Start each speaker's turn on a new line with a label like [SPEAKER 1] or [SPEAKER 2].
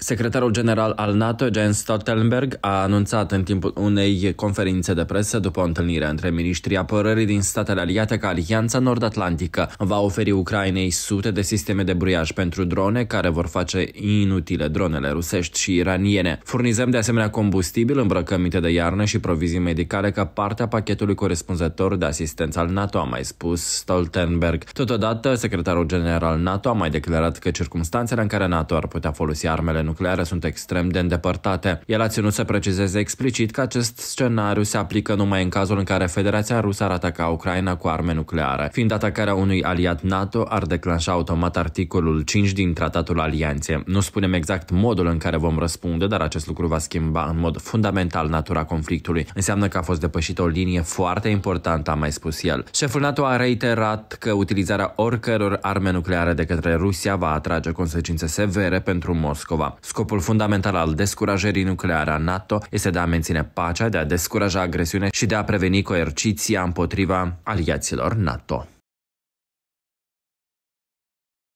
[SPEAKER 1] Secretarul general al NATO, Jens Stoltenberg, a anunțat în timpul unei conferințe de presă după o întâlnire între miniștrii apărării din statele aliate că Alianța Nord-Atlantică va oferi Ucrainei sute de sisteme de bruiaj pentru drone care vor face inutile dronele rusești și iraniene. Furnizăm de asemenea combustibil, îmbrăcăminte de iarnă și provizii medicale ca parte a pachetului corespunzător de asistență al NATO, a mai spus Stoltenberg. Totodată, secretarul general NATO a mai declarat că circumstanțele în care NATO ar putea folosi armele nucleare sunt extrem de îndepărtate. El a ținut să precizeze explicit că acest scenariu se aplică numai în cazul în care Federația Rusă ar ataca Ucraina cu arme nucleare, fiind atacarea unui aliat NATO ar declanșa automat articolul 5 din Tratatul Alianței. Nu spunem exact modul în care vom răspunde, dar acest lucru va schimba în mod fundamental natura conflictului. Înseamnă că a fost depășită o linie foarte importantă, a mai spus el. Șeful NATO a reiterat că utilizarea oricăror arme nucleare de către Rusia va atrage consecințe severe pentru Moscova. Scopul fundamental al descurajării nucleare a NATO este de a menține pacea, de a descuraja agresiune și de a preveni coerciția împotriva aliaților NATO.